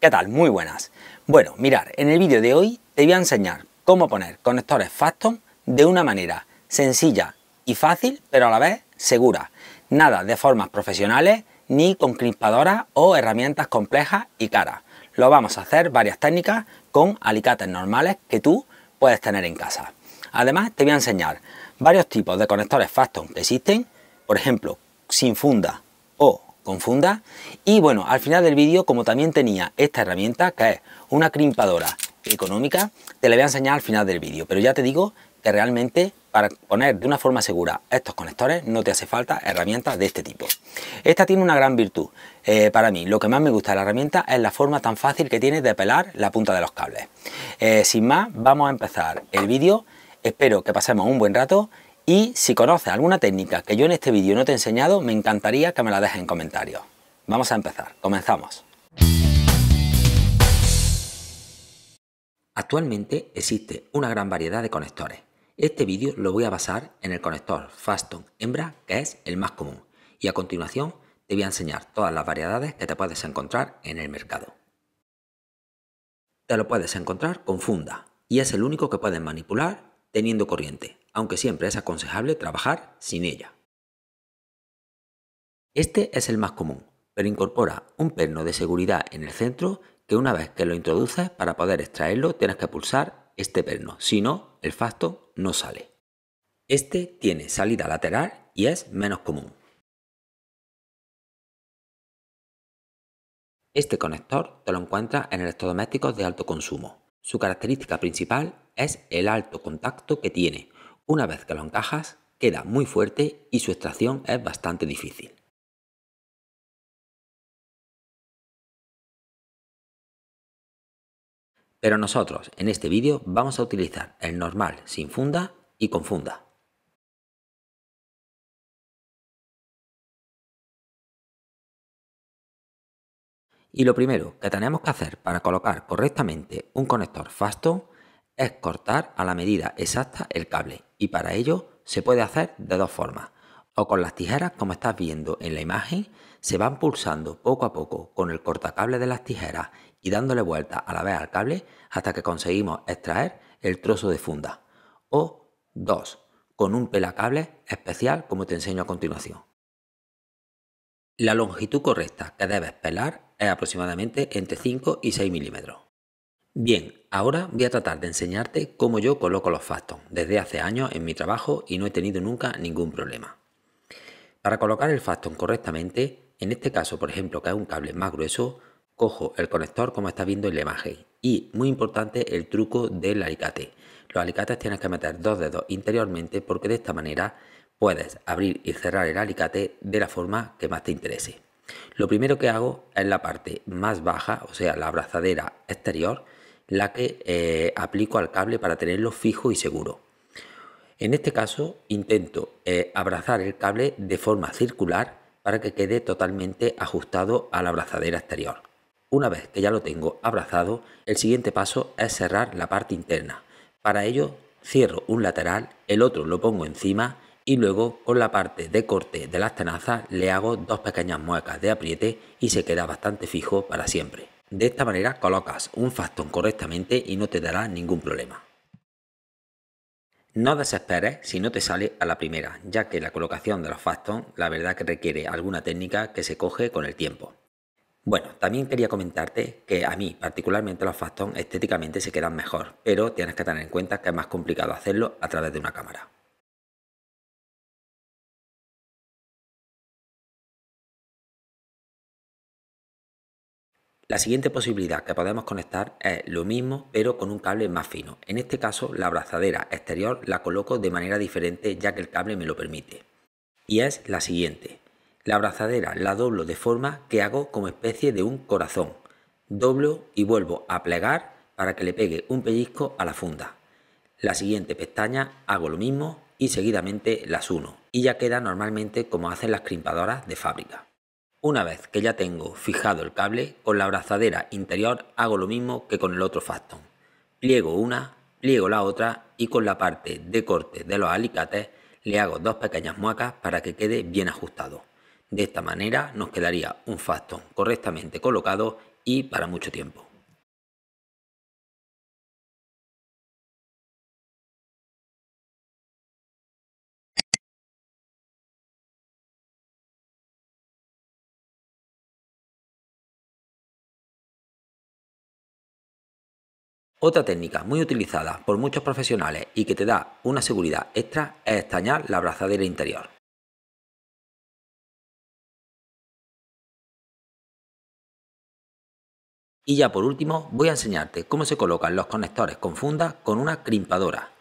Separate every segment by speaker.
Speaker 1: ¿Qué tal? Muy buenas. Bueno, mirar, en el vídeo de hoy te voy a enseñar cómo poner conectores Faston de una manera sencilla y fácil, pero a la vez segura. Nada de formas profesionales ni con crispadoras o herramientas complejas y caras. Lo vamos a hacer varias técnicas con alicates normales que tú puedes tener en casa. Además, te voy a enseñar varios tipos de conectores Faston que existen, por ejemplo, sin funda, confunda. Y bueno, al final del vídeo, como también tenía esta herramienta, que es una crimpadora económica, te la voy a enseñar al final del vídeo. Pero ya te digo que realmente para poner de una forma segura estos conectores no te hace falta herramientas de este tipo. Esta tiene una gran virtud. Eh, para mí lo que más me gusta de la herramienta es la forma tan fácil que tiene de pelar la punta de los cables. Eh, sin más, vamos a empezar el vídeo. Espero que pasemos un buen rato y si conoces alguna técnica que yo en este vídeo no te he enseñado, me encantaría que me la dejes en comentarios. Vamos a empezar, comenzamos. Actualmente existe una gran variedad de conectores. Este vídeo lo voy a basar en el conector Faston Hembra, que es el más común. Y a continuación te voy a enseñar todas las variedades que te puedes encontrar en el mercado. Te lo puedes encontrar con funda y es el único que puedes manipular teniendo corriente aunque siempre es aconsejable trabajar sin ella. Este es el más común, pero incorpora un perno de seguridad en el centro que una vez que lo introduces para poder extraerlo tienes que pulsar este perno, si no, el
Speaker 2: fasto no sale. Este tiene salida lateral y es menos común. Este conector te lo encuentras en electrodomésticos de alto consumo. Su característica principal es el alto contacto que tiene, una vez que lo encajas, queda muy fuerte y su extracción es bastante
Speaker 3: difícil. Pero nosotros en este vídeo vamos a utilizar el normal sin funda y con funda. Y lo primero que tenemos
Speaker 2: que hacer para colocar correctamente un conector Fasto es cortar a la medida
Speaker 1: exacta el cable y para ello se puede hacer de dos formas. O con las tijeras como estás viendo en la imagen, se van pulsando poco a poco con el cortacable de las tijeras y dándole vuelta a la vez al cable hasta que conseguimos extraer el trozo de funda. O dos, Con un pelacable especial como te enseño a continuación. La longitud correcta que debes pelar es aproximadamente entre 5 y 6 milímetros. Bien, ahora voy a tratar de enseñarte cómo yo coloco los fastons desde hace años en mi trabajo y no he tenido nunca ningún problema. Para colocar el faston correctamente, en este caso por ejemplo que es un cable más grueso, cojo el conector como está viendo en la imagen y muy importante el truco del alicate. Los alicates tienes que meter dos dedos interiormente porque de esta manera puedes abrir y cerrar el alicate de la forma que más te interese. Lo primero que hago es la parte más baja, o sea la abrazadera exterior, la que eh, aplico al cable para tenerlo fijo y seguro. En este caso intento eh, abrazar el cable de forma circular para que quede totalmente ajustado a la abrazadera exterior. Una vez que ya lo tengo abrazado, el siguiente paso es cerrar la parte interna. Para ello cierro un lateral, el otro lo pongo encima y luego con la parte de corte de las tenazas le hago dos pequeñas muecas de apriete y se queda bastante fijo para siempre. De esta manera colocas un fastón correctamente y no te dará ningún problema. No desesperes si no te sale a la primera, ya que la colocación de los fastons la verdad que requiere alguna técnica que se coge con el tiempo. Bueno, también quería comentarte
Speaker 2: que a mí particularmente los fastons estéticamente se quedan mejor, pero tienes que tener en cuenta que es más complicado
Speaker 3: hacerlo a través de una cámara. La siguiente
Speaker 2: posibilidad que podemos conectar es lo mismo pero con un cable más fino. En este caso la abrazadera
Speaker 1: exterior la coloco de manera diferente ya que el cable me lo permite. Y es la siguiente. La abrazadera la doblo de forma que hago como especie de un corazón. Doblo y vuelvo a plegar para que le pegue un pellizco a la funda. La siguiente pestaña hago lo mismo y seguidamente las uno. Y ya queda normalmente como hacen las crimpadoras de fábrica. Una vez que ya tengo fijado el cable, con la abrazadera interior hago lo mismo que con el otro Faston. Pliego una, pliego la otra y con la parte de corte de los alicates le hago dos pequeñas muecas para que quede bien ajustado.
Speaker 2: De esta manera nos quedaría un Faston correctamente colocado y para mucho
Speaker 3: tiempo. Otra técnica muy utilizada por muchos profesionales y que te da una seguridad extra es estañar la abrazadera interior. Y ya por último voy a enseñarte cómo se colocan los conectores con funda con una crimpadora.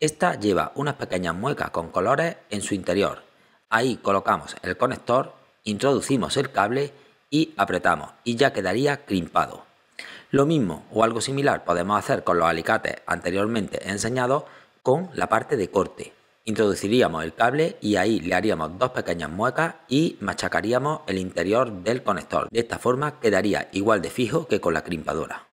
Speaker 1: Esta lleva unas pequeñas muecas con colores en su interior. Ahí colocamos el conector, introducimos el cable y apretamos y ya quedaría crimpado. Lo mismo o algo similar podemos hacer con los alicates anteriormente enseñados con la parte de corte. Introduciríamos el cable y ahí le haríamos dos pequeñas muecas
Speaker 2: y machacaríamos el interior del conector. De esta forma quedaría igual de fijo que
Speaker 3: con la crimpadora.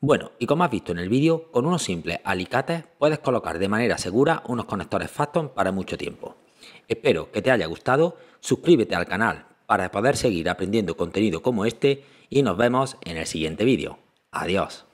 Speaker 3: Bueno, y como has visto en el vídeo, con unos
Speaker 1: simples alicates puedes colocar de manera segura unos conectores Faston para mucho tiempo. Espero que te haya gustado, suscríbete al canal para poder seguir aprendiendo contenido como este y nos vemos en el siguiente vídeo. Adiós.